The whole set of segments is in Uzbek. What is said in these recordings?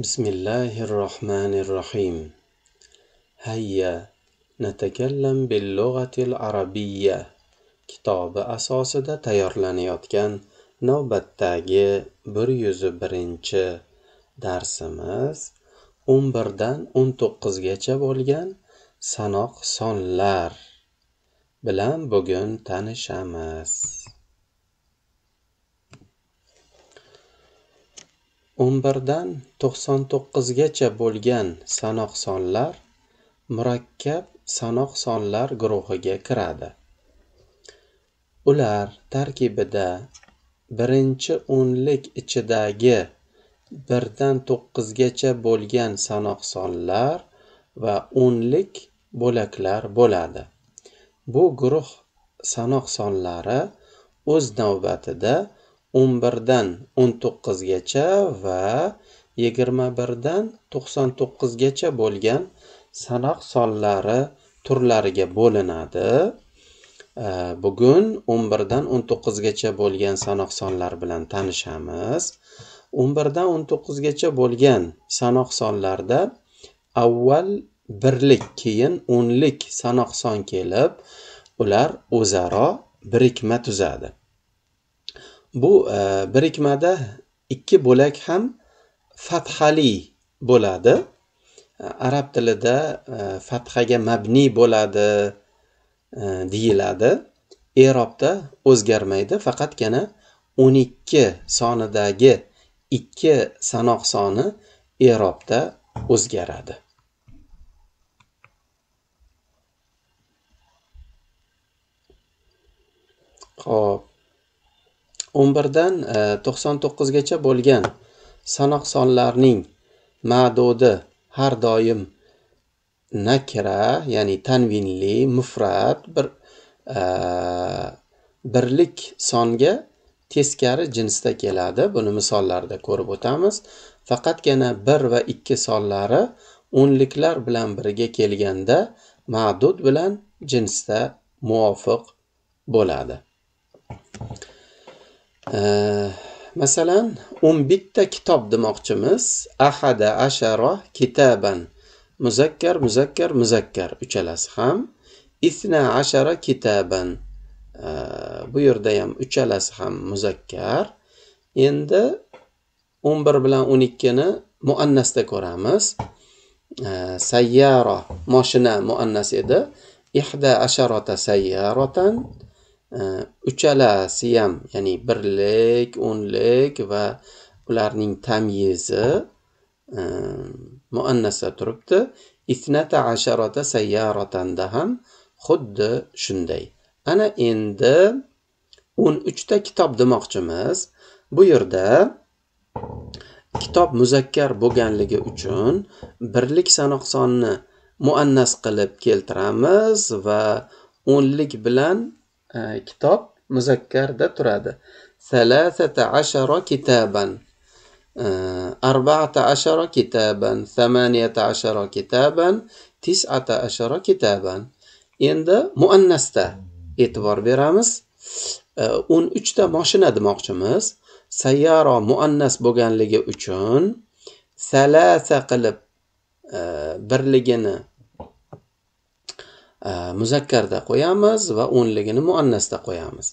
بسم الله الرحمن الرحيم هيا نتكلم باللغة العربية kitobi asosida tayyorlanayotgan navbatdagi bir yuz birinchi darsimiz o'n birdan o'n to'qqizgacha bo'lgan sanoq sonlar bilan bugun tanishamiz o'n birdan to'qson to'qqizgacha bo'lgan sanoq sonlar murakkab sanoq sonlar guruhiga kiradi ular tarkibida birinchi o'nlik ichidagi birdan to'qqizgacha bo'lgan sanoq sonlar va o'nlik bo'laklar bo'ladi bu guruh sanoq sonlari o'z navbatida o'n birdan o'n to'qqizgacha va yigirma birdan to'qson to'qqizgacha bo'lgan sanoq sonlari turlariga bo'linadi bugun o'n birdan o'n to'qqizgacha bo'lgan sanoq sonlar bilan tanishamiz o'n birdan o'n to'qqizgacha bo'lgan sanoq sonlarda avval birlik keyin o'nlik sanoq son kelib ular o'zaro birikma tuzadi bu e, birikmada ikki bo'lak ham fathali bo'ladi e, arab tilida e, fathaga mabni bo'ladi deyiladi erobda o'zgarmaydi faqatgina o'n ikki sonidagi ikki sanoq soni erobda o'zgaradi ho'p 11 dan 99 gacha bo'lgan sanoq sonlarning ma'dudi har doim nakra ya'ni tanvinli mufrad bir e, birlik songa teskari jinsda keladi buni misollarda ko'rib o'tamiz faqatgina 1 va 2 sonlari o'nliklar bilan birga kelganda ma'dud bilan jinsda muvofiq bo'ladi masalan o'n bitta kitob demoqchimiz ahada ashara kitaban muzakkar muzakkar muzakkar uchalasi ham isna ashara kitaban bu yerda ham uchalasi ham muzakkar endi o'n bir bilan o'n ikkini muannasda ko'ramiz sayyara moshina muannas edi ihda asharota sayyaratan uchala siyam ya'ni birlik o'nlik va ularning tamyizi muannasda turibdi ifnata asharata sayyaratanda ham xuddi shunday ana endi o'n uchta kitob demoqchimiz bu yerda kitob muzakkar bo'lganligi uchun birlik sanoq sonni muannas qilib keltiramiz va o'nlik bilan kitob muzakkarda turadi salasata kitaban arba'ata kitaban samaniyata kitaban tis'ata kitaban endi muannasda e'tibor beramiz o'n э, uchta moshina demoqchimiz sayyaro muannas bo'lganligi uchun salasa qilib э, birligini muzakkarda qo'yamiz va o'nligini muannasda qo'yamiz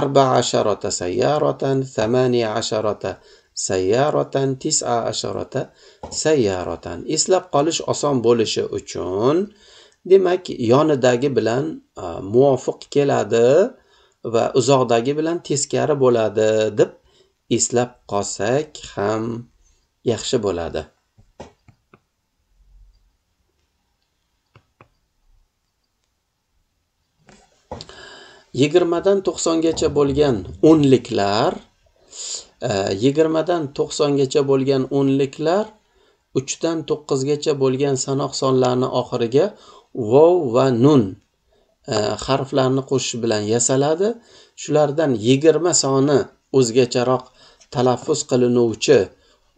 arba asharota sayyoratan samaniya asharota sayyoratan tisa asharota sayyoratan eslab qolish oson bo'lishi uchun demak yonidagi bilan э, muvofiq keladi va uzoqdagi bilan teskari bo'ladi deb eslab qolsak ham yaxshi bo'ladi yigirmadan to'qsongacha bo'lgan o'nliklar e, yigirmadan to'qsongacha bo'lgan o'nliklar uchdan to'qqizgacha bo'lgan sanoq sonlarni oxiriga vov va nun e, harflarni qo'shish bilan yasaladi shulardan yigirma soni o'zgacharoq talaffuz qilinuvchi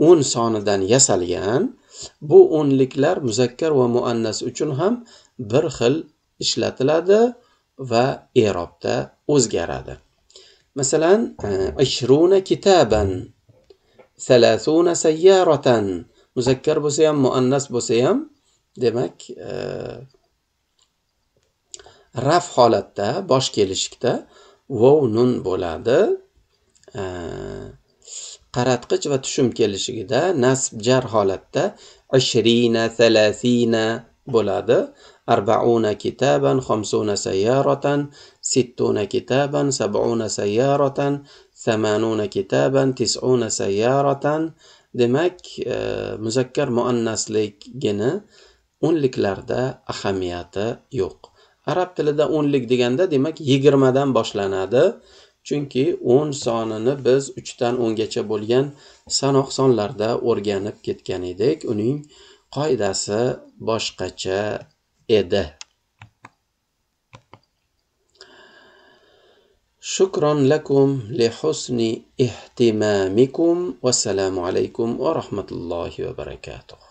o'n sonidan yasalgan bu o'nliklar muzakkar va muannas uchun ham bir xil ishlatiladi va erobda o'zgaradi masalan e, ishruna kitaban salasuna sayyaratan muzakkar bo'lsa ham muannas bo'lsa ham demak e, raf holatda bosh kelishikda vov nun bo'ladi e, qaratqich va tushum kelishigida nasb jar holatda ishrina salasina bo'ladi أربعون كتابا خمسون سيارة ستون كتابا سبعون سيارة ثمانون كتابا تسعون سيارة demak e, muzakkar muannasligini o'nliklarda ahamiyati yo'q arab tilida o'nlik deganda demak yigirmadan boshlanadi chunki o'n sonini biz uchdan o'ngacha bo'lgan sanoq sonlarda o'rganib ketgan edik uning qoidasi boshqacha إيه ده شكرا لكم لحسن اهتمامكم والسلام عليكم ورحمه الله وبركاته